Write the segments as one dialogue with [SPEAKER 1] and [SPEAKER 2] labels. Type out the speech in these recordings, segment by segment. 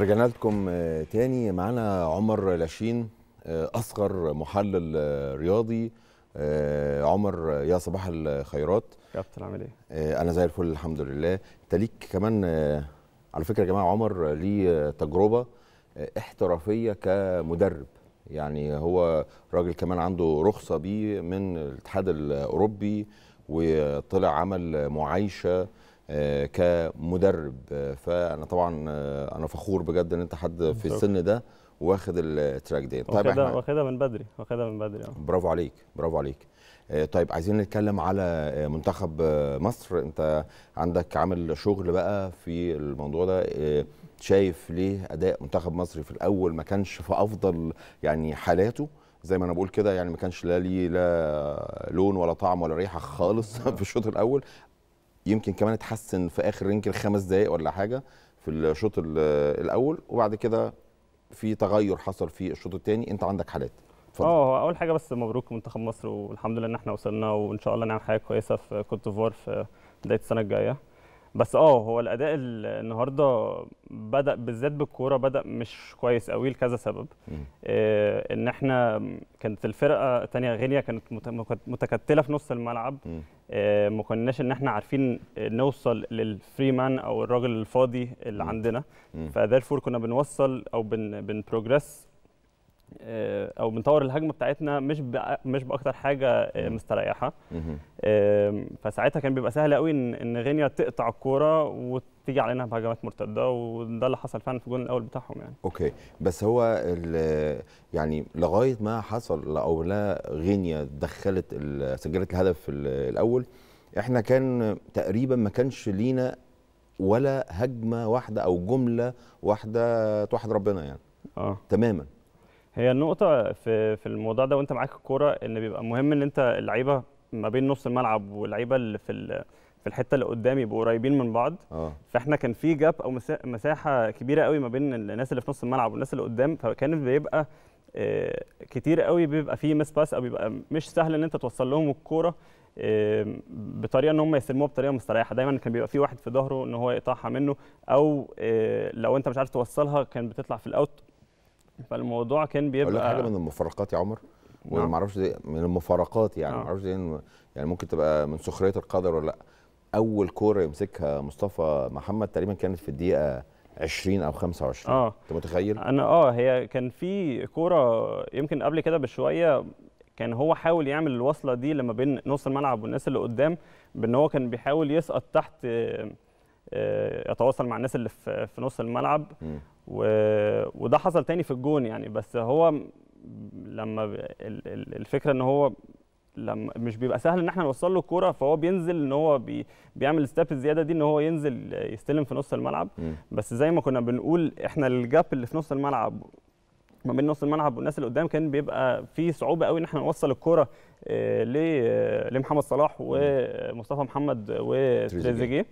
[SPEAKER 1] رجعنا لكم آه، تاني معانا عمر لاشين آه، اصغر محلل آه، رياضي عمر يا صباح الخيرات كابتن عامل ايه انا زي الفل الحمد لله انت ليك كمان على فكره يا جماعه عمر ليه تجربه احترافيه كمدرب يعني هو راجل كمان عنده رخصه بيه من الاتحاد الاوروبي وطلع عمل معايشه آه، كمدرب آه، فانا طبعا آه، انا فخور بجد ان انت حد في السن ده واخد التراك ده طيب واخدها
[SPEAKER 2] واخدها من بدري واخدها من بدري اه
[SPEAKER 1] برافو عليك برافو عليك طيب عايزين نتكلم على منتخب مصر انت عندك عامل شغل بقى في الموضوع ده شايف ليه اداء منتخب مصر في الاول ما كانش في افضل يعني حالاته زي ما انا بقول كده يعني ما كانش لا ليه لا لون ولا طعم ولا ريحه خالص في الشوط الاول يمكن كمان اتحسن في اخر يمكن خمس دقائق ولا حاجه في الشوط الاول وبعد كده في تغير حصل في الشوط الثاني انت عندك حالات
[SPEAKER 2] اه هو اول حاجه بس مبروك منتخب مصر والحمد لله ان احنا وصلنا وان شاء الله نعمل حاجه كويسه في كوت ديفوار في بدايه السنه الجايه بس اه هو الاداء النهارده بدا بالذات بالكوره بدا مش كويس قوي لكذا سبب إيه ان احنا كانت الفرقه الثانيه غينيا كانت متكتله في نص الملعب إيه ما كناش ان احنا عارفين نوصل للفري مان او الراجل الفاضي اللي مم. عندنا فور كنا بنوصل او بن بنبروجريس آه، او بنطور الهجمه بتاعتنا مش مش باكتر حاجه آه، مستريحه فساعتها كان بيبقى سهل قوي ان ان غينيا تقطع الكوره وتيجي علينا بهجمات مرتده وده اللي حصل فعلا في الجون الاول بتاعهم يعني
[SPEAKER 1] اوكي بس هو يعني لغايه ما حصل او لا غينيا دخلت سجلت الهدف الاول احنا كان تقريبا ما كانش لينا ولا هجمه واحده او جمله واحده توحد ربنا يعني اه تماما
[SPEAKER 2] هي النقطه في في الموضوع ده وانت معاك الكوره ان بيبقى مهم ان انت اللعيبه ما بين نص الملعب واللعيبه اللي في في الحته اللي قدام يبقوا قريبين من بعض أوه. فاحنا كان في جاب او مساحه كبيره قوي ما بين الناس اللي في نص الملعب والناس اللي قدام فكان بيبقى آه، كتير قوي بيبقى فيه مس باس او بيبقى مش سهل ان انت توصل لهم الكوره آه، بطريقه ان هم يسلموها بطريقه مستريحه دايما كان بيبقى في واحد في ظهره ان هو يقطعها منه او آه، لو انت مش عارف توصلها كان بتطلع في الاوت فالموضوع كان بيبقى اقول لك حاجه من
[SPEAKER 1] المفارقات يا عمر نعم. وانا ما اعرفش من المفارقات يعني ما نعم. اعرفش يعني ممكن تبقى من سخريه القدر ولا لا اول كوره يمسكها مصطفى محمد تقريبا كانت في الدقيقه 20 او
[SPEAKER 2] 25 اه انت متخيل انا اه هي كان في كوره يمكن قبل كده بشويه كان هو حاول يعمل الوصله دي لما بين نص الملعب والناس اللي قدام بان هو كان بيحاول يسقط تحت آه، آه، يتواصل مع الناس اللي في نص الملعب م. و... وده حصل تاني في الجون يعني بس هو لما الفكره ان هو لما مش بيبقى سهل ان احنا نوصل له الكوره فهو بينزل ان هو بي بيعمل ستيب الزياده دي ان هو ينزل يستلم في نص الملعب م. بس زي ما كنا بنقول احنا الجاب اللي في نص الملعب ما بين نص الملعب والناس اللي قدام كان بيبقى في صعوبه قوي ان احنا نوصل الكوره آه، آه، لمحمد صلاح ومصطفى محمد وتريزيجيه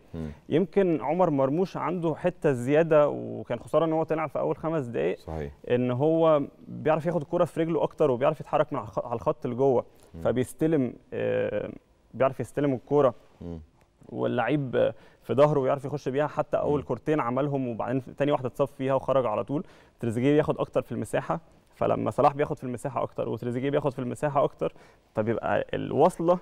[SPEAKER 2] يمكن عمر مرموش عنده حته زياده وكان خساره ان هو طلع في اول خمس دقائق صحيح. ان هو بيعرف ياخد الكوره في رجله اكتر وبيعرف يتحرك من على الخط لجوه فبيستلم آه، بيعرف يستلم الكوره واللعيب في ظهره ويعرف يخش بيها حتى اول كورتين عملهم وبعدين تاني واحده اتصاب فيها وخرج على طول تريزيجيه بياخد اكتر في المساحه فلما صلاح بياخد في المساحه اكتر وتريزيجيه بياخد في المساحه اكتر فبيبقى الوصله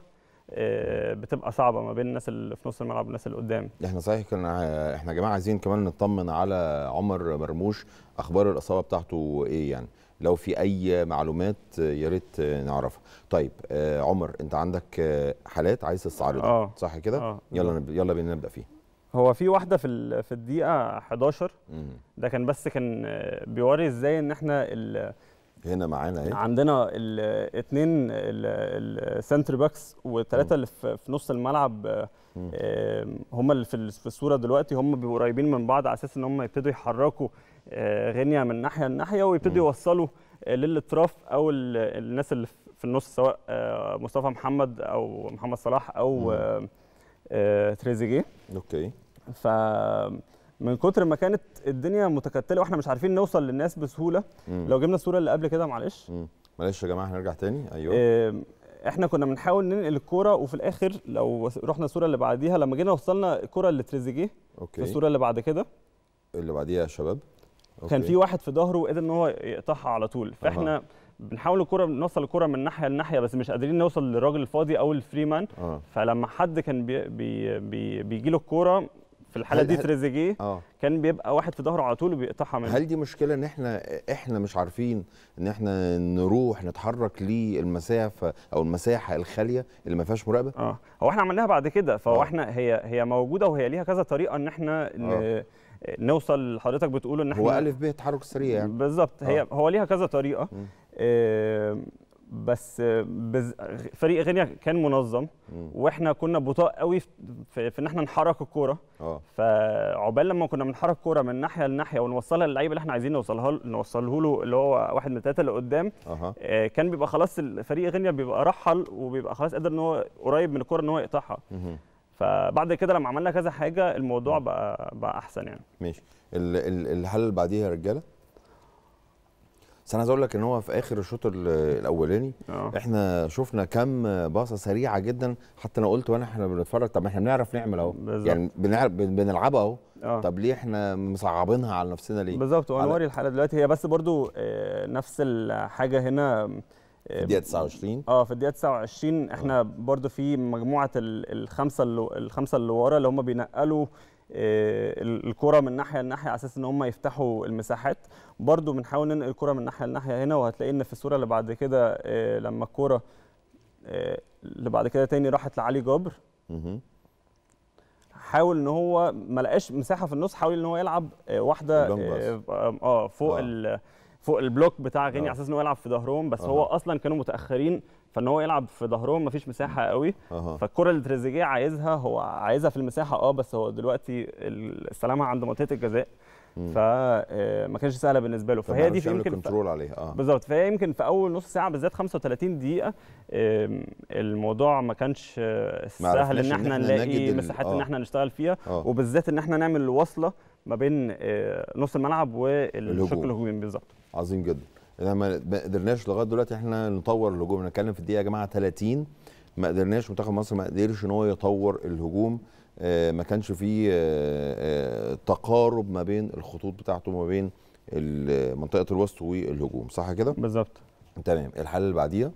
[SPEAKER 2] آه، بتبقى صعبه ما بين الناس اللي في نص الملعب والناس اللي قدام
[SPEAKER 1] احنا صحيح كنا احنا يا جماعه عايزين كمان نطمن على عمر مرموش اخبار الاصابه بتاعته ايه يعني لو في اي معلومات يا ريت نعرفها طيب آه عمر انت عندك آه، حالات عايز تستعرضها آه. صح كده آه. يلا نب... يلا بينا نبدا فيها
[SPEAKER 2] هو في واحده في في الدقيقه 11 ده كان بس كان آه، بيوري ازاي ان احنا ال... هنا معانا ايه عندنا الاثنين السنتر باكس والثلاثه اللي في نص الملعب آه، هم اللي في الصوره دلوقتي هم بيبقوا قريبين من بعض على اساس ان هم يبتدوا يحركوا آه، غينيا من ناحيه لناحيه ويبتدوا يوصلوا آه، للاطراف او الناس اللي في النص سواء آه، مصطفى محمد او محمد صلاح او تريزيجيه اوكي ف من كتر ما كانت الدنيا متكتله واحنا مش عارفين نوصل للناس بسهوله مم. لو جبنا الصوره اللي قبل كده معلش معلش يا جماعه هنرجع تاني ايوه إيه احنا كنا بنحاول ننقل الكوره وفي الاخر لو رحنا الصوره اللي بعديها لما جينا وصلنا الكوره لتريزيجيه اوكي الصوره اللي بعد كده
[SPEAKER 1] اللي بعديها يا شباب
[SPEAKER 2] أوكي. كان في واحد في ظهره وقدر ان هو يقطعها على طول فاحنا أه. بنحاول الكره نوصل الكره من ناحيه لناحيه بس مش قادرين نوصل للراجل الفاضي او الفري مان أه. فلما حد كان بي بي بي بيجي له الكوره في الحاله هل دي تريزيجيه آه. كان بيبقى واحد في ظهره على طول وبيقطعها منه هل دي مشكله ان
[SPEAKER 1] احنا احنا مش عارفين ان احنا نروح نتحرك للمسافه او المساحه الخاليه اللي ما فيهاش مراقبه اه
[SPEAKER 2] هو احنا عملناها بعد كده فهو آه. احنا هي هي موجوده وهي ليها كذا طريقه ان احنا آه. نوصل لحضرتك بتقول ان احنا هو الف
[SPEAKER 1] ب تحرك سريع يعني بالظبط هي آه.
[SPEAKER 2] هو ليها كذا طريقه آه بس بز... فريق غينيا كان منظم مم. واحنا كنا بطاء قوي في, في ان احنا نحرك الكوره آه. فعقبال لما كنا بنحرك الكوره من ناحيه لناحيه ونوصلها للعيب اللي احنا عايزين نوصلها له نوصله له اللي هو واحد من ثلاثه اللي قدام أه. آه كان بيبقى خلاص فريق غينيا بيبقى رحل وبيبقى خلاص قادر ان هو قريب من الكوره ان هو يقطعها مم. فبعد كده لما عملنا كذا حاجه الموضوع بقى بقى احسن يعني
[SPEAKER 1] ماشي الحل اللي بعديها يا رجاله بس انا عايز اقول لك ان هو في اخر الشوط الاولاني أوه. احنا شفنا كم باصه سريعه جدا حتى انا قلت وانا احنا بنتفرج طب ما احنا بنعرف نعمل اهو يعني بنعرف بنلعبها اهو آه. طب ليه احنا مصعبينها على نفسنا ليه
[SPEAKER 2] بالظبط وانا وري الحلقه دلوقتي هي بس برضو آه، نفس الحاجه هنا في آه، الدقيقه 29 اه في الدقيقه 29 احنا آه. برده في مجموعه الخمسه اللي الخمسه اللي ورا اللي هم بينقلوا آه، الكره من ناحيه لناحيه على اساس ان هم يفتحوا المساحات برده بنحاول ننقل الكره من ناحيه لناحيه هنا وهتلاقي ان في الصوره اللي بعد كده لما الكره اللي بعد كده تاني راحت لعلي جبر حاول ان هو ما لقاش مساحه في النص حاول ان هو يلعب واحده اه فوق آه. فوق البلوك بتاع غيني على آه. اساس انه هو يلعب في ظهرهم بس أه. هو اصلا كانوا متاخرين فان هو يلعب في ظهرهم مفيش مساحه قوي أه. فالكره اللي تريزيجيه عايزها هو عايزها في المساحه اه بس هو دلوقتي السلامه عند منطقه الجزاء فما آه، كانش سهله بالنسبه له فهي دي يمكن كنترول عليها اه بالظبط فهي يمكن في اول نص ساعه بالذات 35 دقيقه الموضوع ما كانش سهل ان احنا نلاقي مساحات ان آه. احنا نشتغل فيها وبالذات ان احنا نعمل وصله ما بين آه، نص الملعب والشق الهجومي بالظبط عظيم جدا احنا ما قدرناش لغايه دلوقتي احنا نطور
[SPEAKER 1] الهجوم نتكلم في الدقيقه يا جماعه 30 ما قدرناش منتخب مصر ما قدرش ان هو يطور الهجوم آه، ما كانش فيه آه، تقارب ما بين الخطوط بتاعته ما بين منطقه الوسط والهجوم صح كده بالظبط تمام الحل اللي بعديها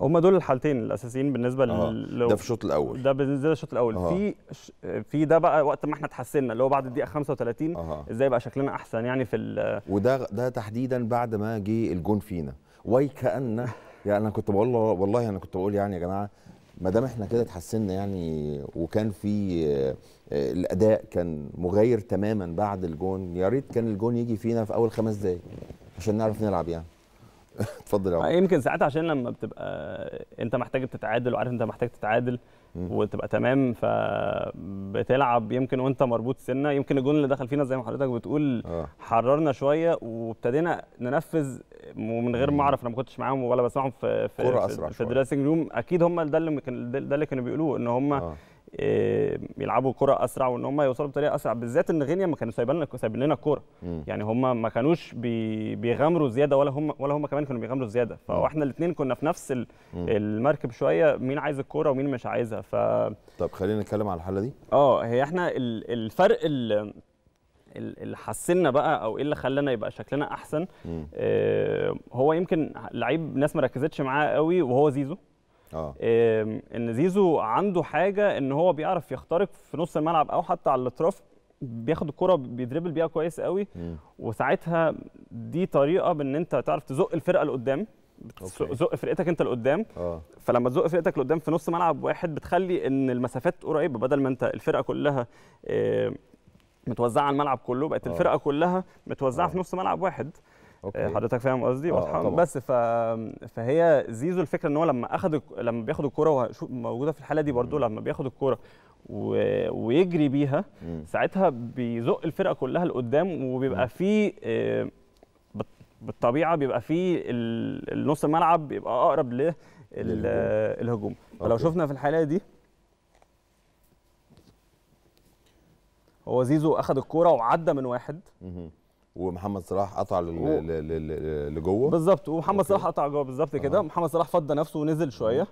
[SPEAKER 2] هما دول الحالتين الاساسيين بالنسبه آه. لل... ده في الشوط الاول ده بالنسبه للشوط الاول آه. في ش... في ده بقى وقت ما احنا اتحسنا اللي هو بعد الدقيقه 35 آه. ازاي بقى شكلنا احسن يعني في ال...
[SPEAKER 1] وده ده تحديدا بعد ما جه الجون فينا كان يعني انا كنت بقول له والله انا كنت بقول يعني يا جماعه ما دام احنا كده اتحسنا يعني وكان في آه، الاداء كان مغاير تماما بعد الجون يا ريت كان الجون يجي فينا في اول خمس دقايق عشان نعرف نلعب يعني اتفضل يا آه،
[SPEAKER 2] يمكن ساعات عشان لما بتبقى انت محتاج تتعادل وعارف انت محتاج تتعادل وتبقى تمام فبتلعب يمكن وانت مربوط سنه يمكن الجون اللي دخل فينا زي ما حضرتك بتقول آه. حررنا شويه وابتدينا ننفذ ومن غير ما اعرف انا ما كنتش معاهم ولا بسمعهم في في, في, في الدريسنج روم اكيد هم ده اللي كان ده اللي كانوا بيقولوه ان هم آه. آه، يلعبوا كره اسرع وان هم يوصلوا بطريقه اسرع بالذات ان غينيا ما كانوا سايبين لنا سايبين لنا الكوره يعني هم ما كانوش بي بيغامروا زياده ولا هم ولا هم كمان كانوا بيغامروا زياده فاحنا الاثنين كنا في نفس المركب شويه مين عايز الكوره ومين مش عايزها ف طب خلينا نتكلم على الحاله دي اه هي احنا الفرق اللي اللي حسنا بقى او ايه اللي خلانا يبقى شكلنا احسن آه هو يمكن لعيب ناس ما ركزتش معاه قوي وهو زيزو اه ان زيزو عنده حاجه ان هو بيعرف يخترق في نص الملعب او حتى على الاطراف بياخد الكره بيدربل بيها كويس قوي م. وساعتها دي طريقه بان انت تعرف تزق الفرقه لقدام تزق فرقتك انت لقدام آه. فلما تزق فرقتك لقدام في نص ملعب واحد بتخلي ان المسافات قريبه بدل ما انت الفرقه كلها متوزعه على الملعب كله بقت آه. الفرقه كلها متوزعه آه. في نص ملعب واحد أوكي. آه، حضرتك فاهم قصدي آه، واضحه آه بس ف... فهي زيزو الفكره ان هو لما اخذ لما بياخد الكوره موجوده في الحاله دي برده لما بياخد الكوره و... ويجري بيها مم. ساعتها بيزق الفرقه كلها لقدام وبيبقى في آه، بالطبيعه بيبقى في النص الملعب بيبقى اقرب للهجوم الهجوم. فلو شفنا في الحاله دي هو زيزو اخذ الكوره وعدى من واحد مم. ومحمد صلاح قطع لجوه بالظبط ومحمد صلاح قطع جوه بالظبط كده آه. محمد صلاح فضى نفسه ونزل شويه آه.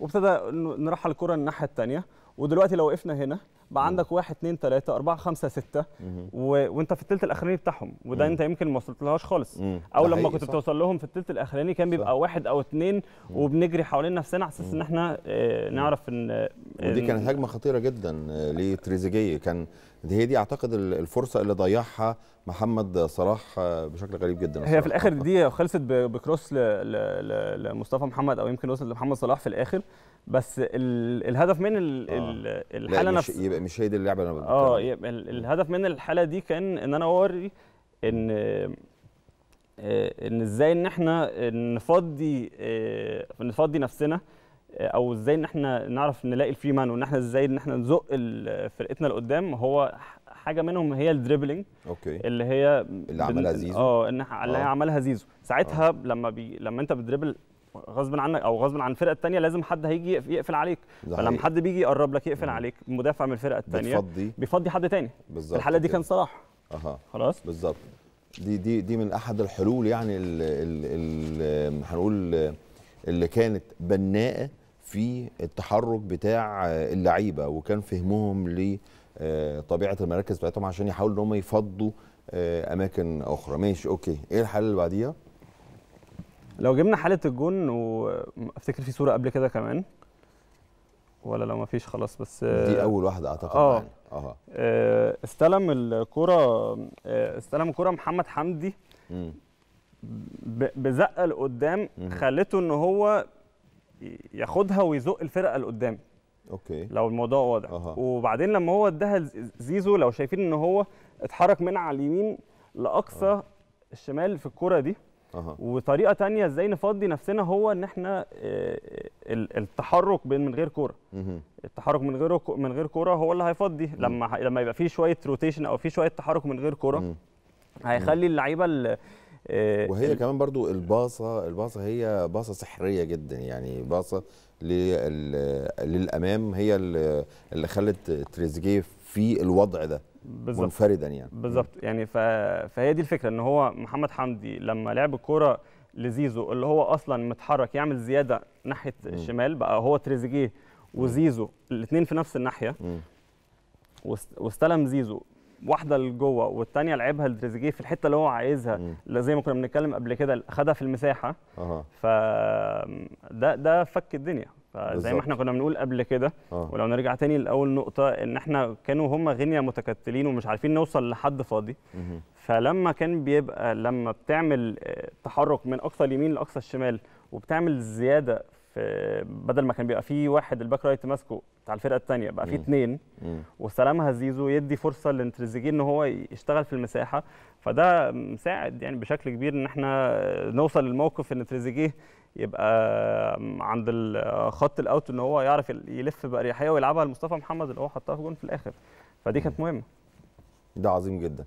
[SPEAKER 2] وابتدى نرحل الكره الناحيه الثانيه ودلوقتي لو وقفنا هنا بقى عندك 1 2 3 4 5 6 وانت في الثلث الاخراني بتاعهم وده مم. انت يمكن ما وصلتلهاش خالص مم. او لما كنت بتوصل لهم في الثلث الاخراني كان بيبقى صح. واحد او اثنين وبنجري حوالين نفسنا على اساس ان احنا آه، نعرف ان آه، ودي كانت هجمه خطيره
[SPEAKER 1] جدا آه، لتريزيجيه كان هي دي اعتقد الفرصه اللي ضيعها محمد صلاح بشكل غريب جدا هي في الاخر
[SPEAKER 2] دي خلصت بكروس لمصطفى محمد او يمكن وصلت لمحمد صلاح في الاخر بس الهدف من آه. الحاله نفسها
[SPEAKER 1] يبقى مش هي دي اللعبه اللي انا اه
[SPEAKER 2] الهدف من الحاله دي كان ان انا اوري ان آه، ان ازاي ان احنا نفضي آه، نفضي نفسنا او ازاي ان احنا نعرف نلاقي الفري مان وان احنا ازاي ان احنا نزق فرقتنا لقدام هو حاجه منهم هي الدريبلينج اوكي اللي هي اللي عملها زيزو اه اللي هي آه. عملها زيزو ساعتها أوه. لما بي لما انت بتدريبل غصب عنك او غصب عن الفرقه الثانيه لازم حد هيجي يقفل عليك فلما حد بيجي يقرب لك يقفل مم. عليك مدافع من الفرقه الثانيه بيفضي بيفضي حد ثاني بالظبط الحاله دي كان صلاح
[SPEAKER 1] اها خلاص بالظبط دي دي دي من احد الحلول يعني اللي هنقول اللي كانت بناءه في التحرك بتاع اللعيبه وكان فهمهم لطبيعه المراكز بتاعتهم عشان يحاولوا ان هم يفضوا آه، اماكن اخرى ماشي اوكي ايه الحاله اللي بعديها
[SPEAKER 2] لو جبنا حاله الجون وافتكر في صوره قبل كده كمان ولا لو ما فيش خلاص بس آه، دي اول واحده اعتقد اه يعني. اه استلم الكره آه، استلم الكره محمد حمدي بزقه لقدام خلته ان هو ياخدها ويزق الفرقه اللي قدام اوكي لو الموضوع واضح أه. وبعدين لما هو اداها زيزو لو شايفين ان هو اتحرك من على اليمين لاقصى أه. الشمال في الكره دي أه. وطريقه تانية ازاي نفضي نفسنا هو ان احنا آه، التحرك من غير كوره التحرك من غير من غير كوره هو اللي هيفضي لما لما يبقى في شويه روتيشن او في شويه تحرك من غير كوره هيخلي اللعيبه آه، وهي كمان برضو الباصه الباصه هي باصه سحريه
[SPEAKER 1] جدا يعني باصه للامام هي اللي خلت تريزيجيه في الوضع ده بالزبط. منفردا يعني بالظبط
[SPEAKER 2] يعني فهي دي الفكره ان هو محمد حمدي لما لعب الكوره لزيزو اللي هو اصلا متحرك يعمل زياده ناحيه م. الشمال بقى هو تريزيجيه وزيزو الاثنين في نفس الناحيه م. واستلم زيزو واحده لجوه والثانيه لعبها لتريزيجيه في الحته اللي هو عايزها اللي زي ما كنا بنتكلم قبل كده خدها في المساحه أه. ف ده ده فك الدنيا فزي ما احنا كنا بنقول قبل كده أه. ولو نرجع تاني لاول نقطه ان احنا كانوا هم غنيه متكتلين ومش عارفين نوصل لحد فاضي فلما كان بيبقى لما بتعمل آه، تحرك من اقصى اليمين لاقصى الشمال وبتعمل زياده في بدل ما كان بيبقى فيه واحد الباك رايت ماسكه بتاع الفرقه الثانيه بقى فيه اثنين وسلامها زيزو يدي فرصه لتريزيجيه ان هو يشتغل في المساحه فده مساعد يعني بشكل كبير ان احنا نوصل للموقف ان تريزيجيه يبقى عند الخط الاوت ان هو يعرف يلف باريحيه ويلعبها لمصطفى محمد اللي هو حطها في جون في الاخر فدي كانت مهمه
[SPEAKER 1] ده عظيم جدا